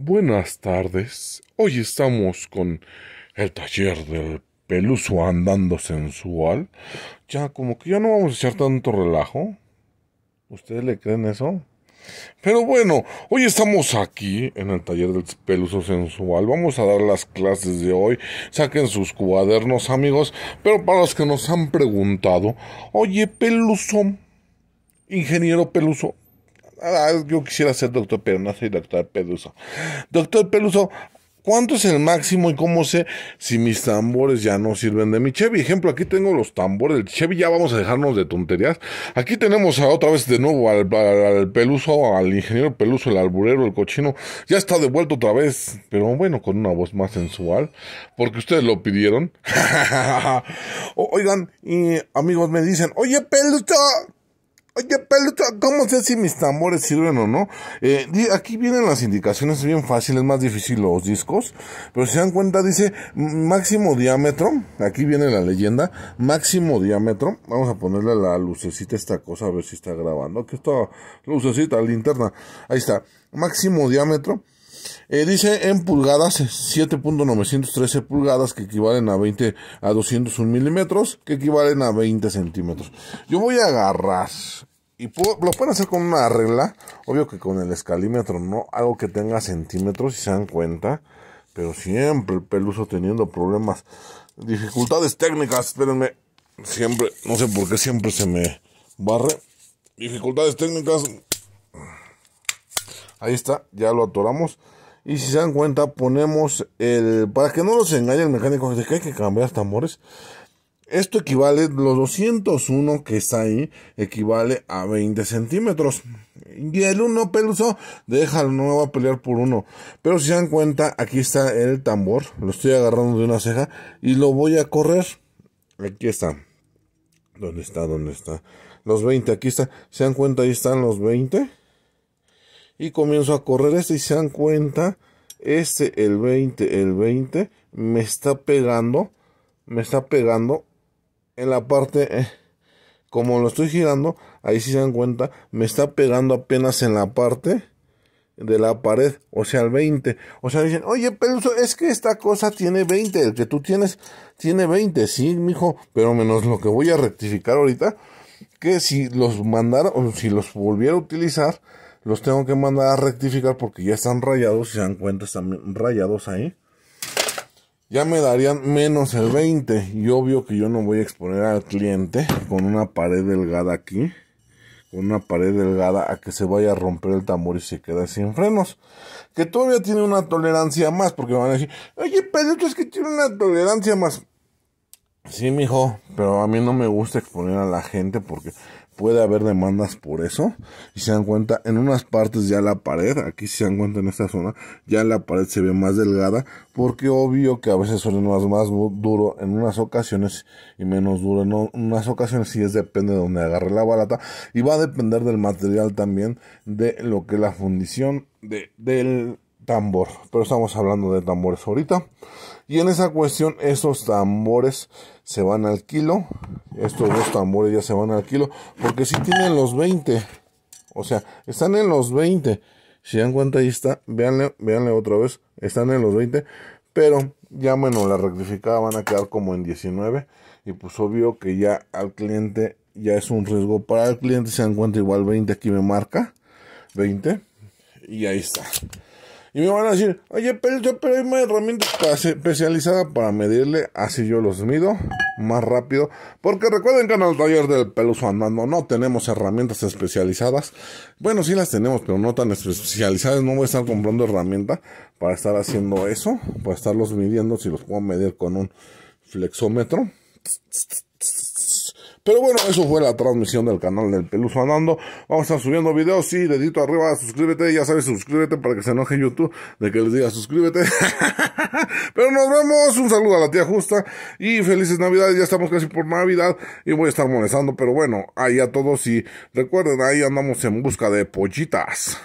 Buenas tardes. Hoy estamos con el taller del peluso andando sensual. Ya como que ya no vamos a echar tanto relajo. ¿Ustedes le creen eso? Pero bueno, hoy estamos aquí en el taller del peluso sensual. Vamos a dar las clases de hoy. Saquen sus cuadernos, amigos. Pero para los que nos han preguntado, oye, peluso, ingeniero peluso, Ah, yo quisiera ser doctor, pero no soy doctor Peluso. Doctor Peluso, ¿cuánto es el máximo y cómo sé si mis tambores ya no sirven de mi Chevy? Ejemplo, aquí tengo los tambores del Chevy, ya vamos a dejarnos de tonterías. Aquí tenemos otra vez de nuevo al, Peluso, al ingeniero Peluso, el alburero, el cochino. Ya está devuelto otra vez, pero bueno, con una voz más sensual, porque ustedes lo pidieron. Oigan, y amigos me dicen, oye Peluso, Oye, pelota, ¿cómo sé si mis tambores sirven o no? Eh, aquí vienen las indicaciones, es bien fácil, es más difícil los discos. Pero si se dan cuenta, dice máximo diámetro. Aquí viene la leyenda, máximo diámetro. Vamos a ponerle la lucecita a esta cosa, a ver si está grabando. Aquí está lucecita, linterna. Ahí está, máximo diámetro. Eh, dice en pulgadas 7.913 pulgadas que equivalen a 20 a 201 milímetros que equivalen a 20 centímetros. Yo voy a agarrar y lo pueden hacer con una regla, obvio que con el escalímetro, no algo que tenga centímetros, si se dan cuenta. Pero siempre el peluso teniendo problemas, dificultades técnicas, espérenme. Siempre, no sé por qué siempre se me barre. Dificultades técnicas. Ahí está, ya lo atoramos. Y si se dan cuenta, ponemos el. Para que no nos engañe el mecánico de que hay que cambiar tambores. Esto equivale, los 201 que está ahí, equivale a 20 centímetros. Y el 1 peluso, déjalo, no me voy a pelear por uno. Pero si se dan cuenta, aquí está el tambor. Lo estoy agarrando de una ceja y lo voy a correr. Aquí está. ¿Dónde está? ¿Dónde está? Los 20, aquí está. ¿Se dan cuenta? Ahí están los 20. Y comienzo a correr este y se dan cuenta. Este, el 20, el 20, me está pegando. Me está pegando en la parte, eh, como lo estoy girando, ahí si se dan cuenta, me está pegando apenas en la parte de la pared, o sea, el 20. O sea, dicen, oye, pero es que esta cosa tiene 20, el que tú tienes tiene 20, sí, mijo, pero menos lo que voy a rectificar ahorita, que si los mandara o si los volviera a utilizar, los tengo que mandar a rectificar porque ya están rayados, si se dan cuenta, están rayados ahí ya me darían menos el 20. Y obvio que yo no voy a exponer al cliente con una pared delgada aquí, con una pared delgada a que se vaya a romper el tambor y se quede sin frenos. Que todavía tiene una tolerancia más, porque me van a decir, oye, pero es que tiene una tolerancia más. Sí, mijo, pero a mí no me gusta exponer a la gente porque puede haber demandas por eso. Y se dan cuenta, en unas partes ya la pared, aquí se dan cuenta en esta zona, ya la pared se ve más delgada, porque obvio que a veces suele más, más duro en unas ocasiones y menos duro en unas ocasiones, y es depende de donde agarre la balata Y va a depender del material también, de lo que la fundición, de, del tambor. Pero estamos hablando de tambores ahorita. Y en esa cuestión, esos tambores se van al kilo. Estos dos tambores ya se van al kilo. Porque si tienen los 20. O sea, están en los 20. Si dan cuenta, ahí está. véanle, véanle otra vez. Están en los 20. Pero ya bueno, la rectificada van a quedar como en 19. Y pues obvio que ya al cliente ya es un riesgo para el cliente. Se dan cuenta, igual 20 aquí me marca. 20. Y ahí está. Y me van a decir, oye, pero, pero hay una herramienta especializada para medirle, así yo los mido más rápido. Porque recuerden que en el taller del Peluso Andando no tenemos herramientas especializadas. Bueno, sí las tenemos, pero no tan especializadas. No voy a estar comprando herramienta para estar haciendo eso, para estarlos midiendo si los puedo medir con un flexómetro. Pero bueno, eso fue la transmisión del canal del Peluso Andando. Vamos a estar subiendo videos, sí, dedito arriba, suscríbete, ya sabes, suscríbete para que se enoje YouTube de que les diga suscríbete. Pero nos vemos, un saludo a la tía Justa y felices Navidades, ya estamos casi por Navidad y voy a estar molestando, pero bueno, ahí a todos y recuerden, ahí andamos en busca de pollitas.